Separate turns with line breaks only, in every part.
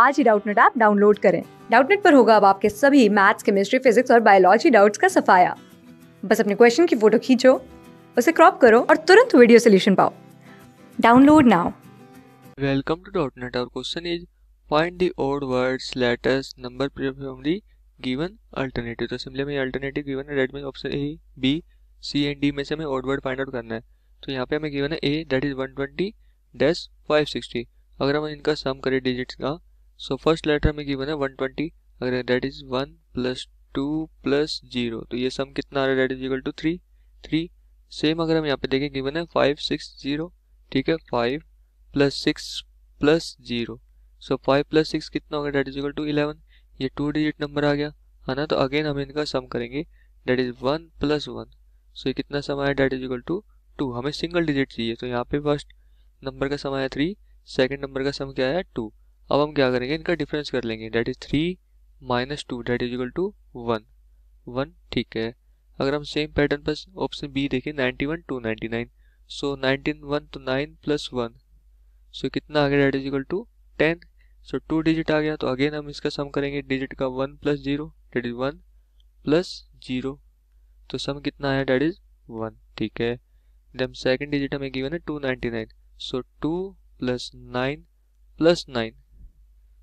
आज ही Doubtnut app download करें डाउटनेट पर होगा अब आपके सभी मैथ्स केमिस्ट्री फिजिक्स और बायोलॉजी डाउट्स का सफाया बस अपने क्वेश्चन की फोटो खींचो उसे क्रॉप करो और तुरंत वीडियो सोल्यूशन पाओ download now
welcome to Doubtnut और question is find the odd words letters number from given alternative तो सिंपली हमें अल्टरनेटिव गिवन है that means option A B C and D में से हमें ओड वर्ड फाइंड आउट करना है तो यहां पे हमें गिवन है ए दैट इज 120 डैश 560 अगर हम इनका सम करें डिजिट्स का सो फर्स्ट लेटर में गिवन है वन ट्वेंटी अगर that is one plus two plus zero तो ये सम कितना आ रहा है that is equal to three three same अगर हम यहाँ पे देखें गिवन है फाइव सिक्स जीरो ठीक है five plus six plus zero so five plus six कितना होगा that is equal to eleven ये टू डिजिट नंबर आ गया है ना तो अगेन हम इनका सम करेंगे that is one plus one so ये कितना सम आया that is equal to two हमें सिंगल डिजिट चाहिए तो यहाँ पे फर्स्ट नंबर का सम आया थ्री सेकेंड नंबर का सम क्या आया टू अब हम क्या करेंगे इनका डिफरेंस कर लेंगे that is three minus two that is equal to one one ठीक है अगर हम सेम पैटर्न पर ऑप्शन बी देखें ninety one two ninety nine so nineteen one तो नाइन प्लस वन सो कितना आ गया that is equal to ten so two digit आ गया तो अगेन हम इसका सम करेंगे डिजिट का one plus zero that is one plus zero तो सम कितना आया डेट इज वन ठीक है देन सेकंड डिजिट हमें गिवन है two ninety nine so two plus nine plus nine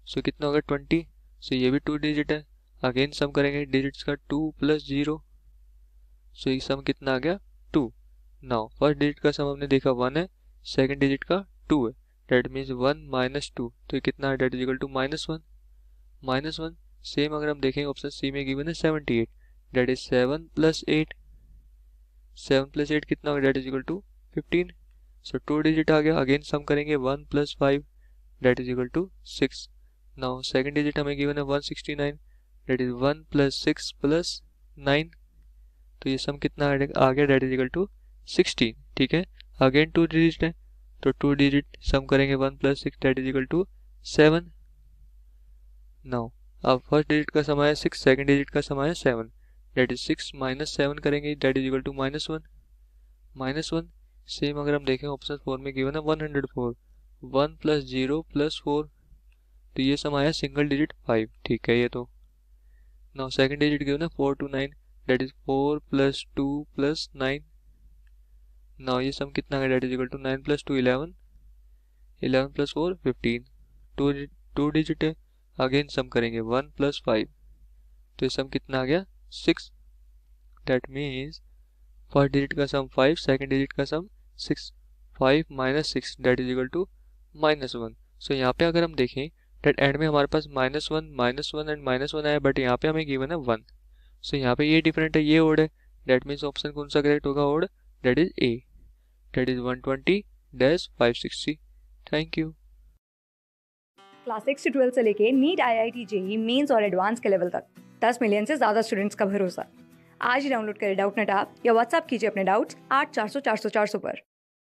so कितना होगा ट्वेंटी सो ये भी टू डिजिट है अगेन सम करेंगे डिजिट्स का टू प्लस जीरो सो ये सम कितना आ गया टू नाउ फर्स्ट डिजिट का सम हमने देखा वन है सेकेंड डिजिट का टू है that means one minus two तो ये कितना है that is equal to minus one minus one same अगर हम देखें ऑप्शन सी में गिवन है seventy eight that is seven plus eight seven plus eight कितना होगा that is equal to fifteen so two digit आ गया अगेन सम करेंगे one plus five that is equal to six now second digit हमें given है 169 that is 1 plus 6 plus 9 तो ये sum कितना आ गया that is equal to sixteen ठीक है अगेन टू डिजिट है तो टू डिजिट सम करेंगे 1 plus six date is equal to seven now अब फर्स्ट डिजिट का सम आया सिक्स सेकेंड डिजिट का सम आया seven that is six minus seven करेंगे that is equal to minus one minus one same अगर हम देखें ऑप्शन फोर में गिवन है one hundred four one plus zero plus four तो ये सम आया सिंगल डिजिट फाइव ठीक है ये तो नाउ सेकंड डिजिट क्यों ना four two nine that is four plus two plus nine now ये सम कितना है that is equal to nine plus two eleven eleven plus four fifteen two two digit है अगेन सम करेंगे one plus five तो ये sum कितना आ गया six det means first digit का सम फाइव सेकेंड डिजिट का sum six five minus six date is equal to minus one so यहाँ पे अगर हम देखें डेट एंड में हमारे पास minus one minus one and minus one आया बट यहाँ पे हमें गिवन है वन सो so, यहाँ पे ये डिफरेंट है ये ओड है डेट मीन्स ऑप्शन कौन सा करेक्ट होगा odd det is a det is one twenty dash five sixty thank you
class six से ट्वेल्थ से लेके NEET I I T JEE Mains और एडवांस के लेवल तक दस मिलियन से ज़्यादा स्टूडेंट्स का भरोसा आज ही डाउनलोड करें डाउट नेट आप या व्हाट्सअप कीजिए अपने डाउट्स आठ चार सौ चार सौ चार सौ पर